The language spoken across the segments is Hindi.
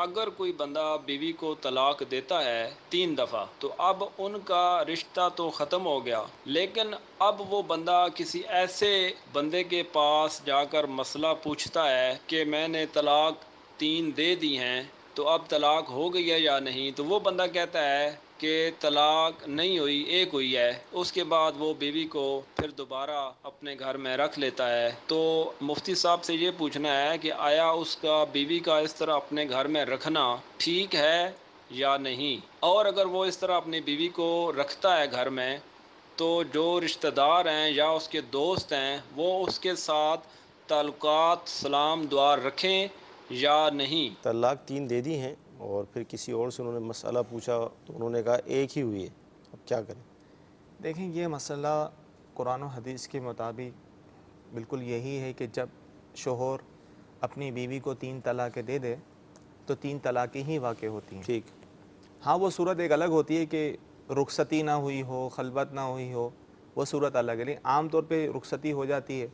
अगर कोई बंदा बीवी को तलाक देता है तीन दफ़ा तो अब उनका रिश्ता तो ख़त्म हो गया लेकिन अब वो बंदा किसी ऐसे बंदे के पास जाकर मसला पूछता है कि मैंने तलाक तीन दे दी हैं तो अब तलाक हो गई है या नहीं तो वो बंदा कहता है कि तलाक नहीं हुई एक हुई है उसके बाद वो बीवी को फिर दोबारा अपने घर में रख लेता है तो मुफ्ती साहब से ये पूछना है कि आया उसका बीवी का इस तरह अपने घर में रखना ठीक है या नहीं और अगर वो इस तरह अपनी बीवी को रखता है घर में तो जो रिश्तेदार हैं या उसके दोस्त हैं वो उसके साथ ताल्लुक सलाम दुआ रखें या नहीं तलाक तीन दे दी हैं और फिर किसी और से उन्होंने मसला पूछा तो उन्होंने कहा एक ही हुई है अब क्या करें देखें ये मसला कुरान हदीस के मुताबिक बिल्कुल यही है कि जब शोहर अपनी बीवी को तीन तलाक़ें दे दे तो तीन तलाक़ें ही वाक़ होती हैं ठीक हाँ वो सूरत एक अलग होती है कि रुखसती ना हुई हो खलबत ना हुई हो वो सूरत अलग है लेकिन आम तौर पे रुखसती हो जाती है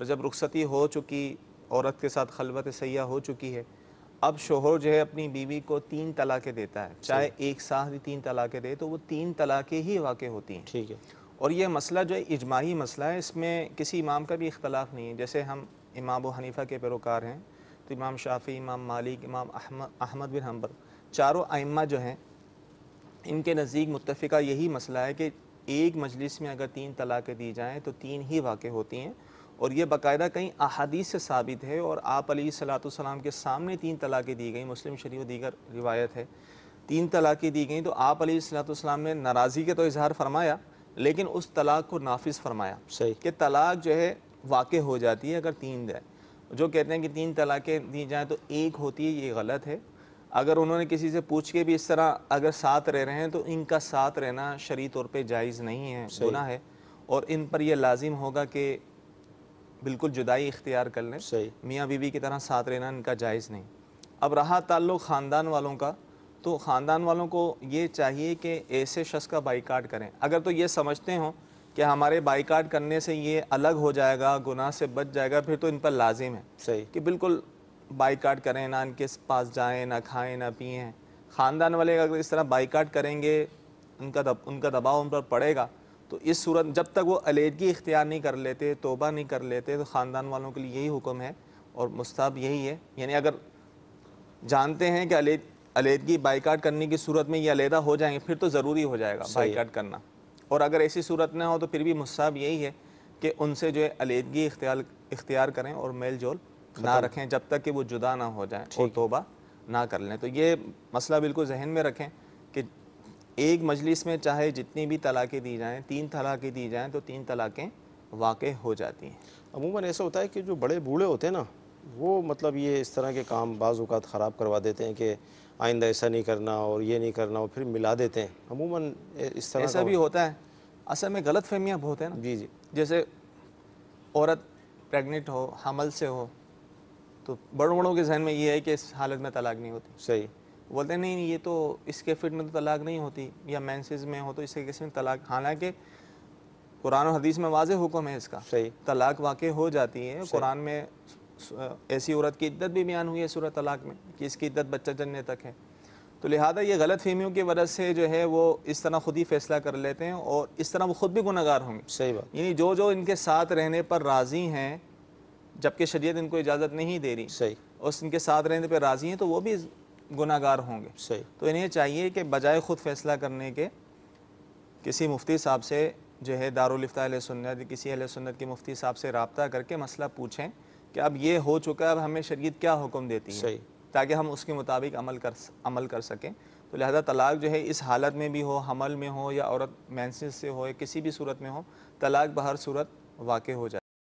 और जब रुखसती हो चुकी औरत के साथ खलबत सयाह हो चुकी है अब शोहर जो है अपनी बीवी को तीन तलाक़े देता है चाहे एक साथ भी तीन तलाक़े दे तो वो तीन तलाक़े ही वाक़ होती हैं ठीक है और यह मसला जो है इजमाही मसला है इसमें किसी इमाम का भी इख्तलाफ नहीं है जैसे हम इमाम हनीफ़ा के पैरोकार हैं तो इमाम शाफ़ी इमाम मालिक इमाम अहमद बिन हम्बल चारों आइम्मा जो हैं इनके नज़दीक मुतफ़ा यही मसला है कि एक मजलिस में अगर तीन तलाक़ें दी जाएँ तो तीन ही वाक़ होती हैं और ये बाकायदा कई अहादीस से साबित है और आप अली सलाम के सामने तीन तलाक़ें दी गई मुस्लिम शरीफ दीगर रिवायत है तीन तलाक़ें दी गई तो आप अली सलाम ने नाराज़गी का तो इजहार फरमाया लेकिन उस तलाक़ को नाफिज फरमाया सही कि तलाक़ जो है वाक़ हो जाती है अगर तीन जाए जो कहते हैं कि तीन तलाक़ें दी जाएँ तो एक होती है ये गलत है अगर उन्होंने किसी से पूछ के भी इस तरह अगर साथ रह रहे हैं तो इनका साथ रहना शरी तौर पर जायज़ नहीं है गुना है और इन पर यह लाजिम होगा कि बिल्कुल जुदाई इख्तियार कर लें सही मियाँ बीवी की तरह साथ रहना इनका जायज़ नहीं अब रहा ताल्लुक ख़ानदान वालों का तो ख़ानदान वालों को ये चाहिए कि ऐसे शख्स का बाइकाट करें अगर तो ये समझते हों कि हमारे बाइकाट करने से ये अलग हो जाएगा गुनाह से बच जाएगा फिर तो इन पर लाजिम है सही कि बिल्कुल बाइकाट करें ना इनके पास जाएँ ना खाएँ ना पिएँ ख़ानदान वाले अगर इस तरह बाइकाट करेंगे उनका दब, उनका दबाव उन पर पड़ेगा तो इस सूरत जब तक वो अलीदगी इख्तियार नहीं कर लेते तोबा नहीं कर लेते तो ख़ानदान वालों के लिए यही हुक्म है और मुस्ताब यही है यानी अगर जानते हैं कि अलीदगी बाइकाट करने की सूरत में ये अलीदा हो जाएंगे फिर तो ज़रूरी हो जाएगा बाइकाट करना और अगर ऐसी सूरत ना हो तो फिर भी मुस्ताब यही है कि उनसे जो है अलीदगी इख्तियार इख्तियार करें और मेल जोल ना रखें जब तक कि वो जुदा ना हो जाए और तोबा ना कर लें तो ये मसला बिल्कुल जहन में रखें कि एक मजलिस में चाहे जितनी भी तलाक़ें दी जाएँ तीन तलाक़ें दी जाएँ तो तीन तलाक़ें वाक़ हो जाती हैं अमूमन ऐसा होता है कि जो बड़े बूढ़े होते हैं ना वो मतलब ये इस तरह के काम बाज़ात ख़राब करवा देते हैं कि आइंदा ऐसा नहीं करना और ये नहीं करना और फिर मिला देते हैं अमूमन इस तरह ऐसा भी होता है असल में गलत फहमियाँ बहुत हैं ना जी जी जैसे औरत प्रेग्नेंट हो हमल से हो तो बड़ों बड़ों के जहन में ये है कि इस हालत में तलाक नहीं होती सही बोलते नहीं ये तो इसके फिट में तो तलाक नहीं होती या मैंसेज में हो तो इसके किस में तलाक हालांकि कुरान और हदीस में वाज हुक्म है इसका सही तलाक वाकई हो जाती है कुरान में ऐसी औरत की इद्दत भी बयान हुई है सूरत तलाक में कि इसकी इद्दत बच्चा जन्ने तक है तो लिहाजा ये गलत फहमियों की वजह से जो है वो इस तरह ख़ुद ही फैसला कर लेते हैं और इस तरह वो ख़ुद भी गुनागार होंगे सही बात यानी जो जो इनके साथ रहने पर राज़ी हैं जबकि शरीयत इनको इजाज़त नहीं दे रही सही और इनके साथ रहने पर राज़ी हैं तो वो भी गुनागार होंगे सही तो इन्हें चाहिए कि बजाय ख़ुद फैसला करने के किसी मुफ्ती साहब से जो है दारुलफ्ता अहल सुन्नत किसी अहल सुन्नत के मुफ्ती साहब से रबता करके मसला पूछें कि अब ये हो चुका है अब हमें शरीयत क्या हुक्म देती है ताकि हम उसके मुताबिक अमल कर अमल कर सकें तो लिहाजा तलाक जो है इस हालत में भी हो हमल में हो या औरत मैंसिस से हो या किसी भी सूरत में हो तलाक बहर सूरत वाक़ हो जाए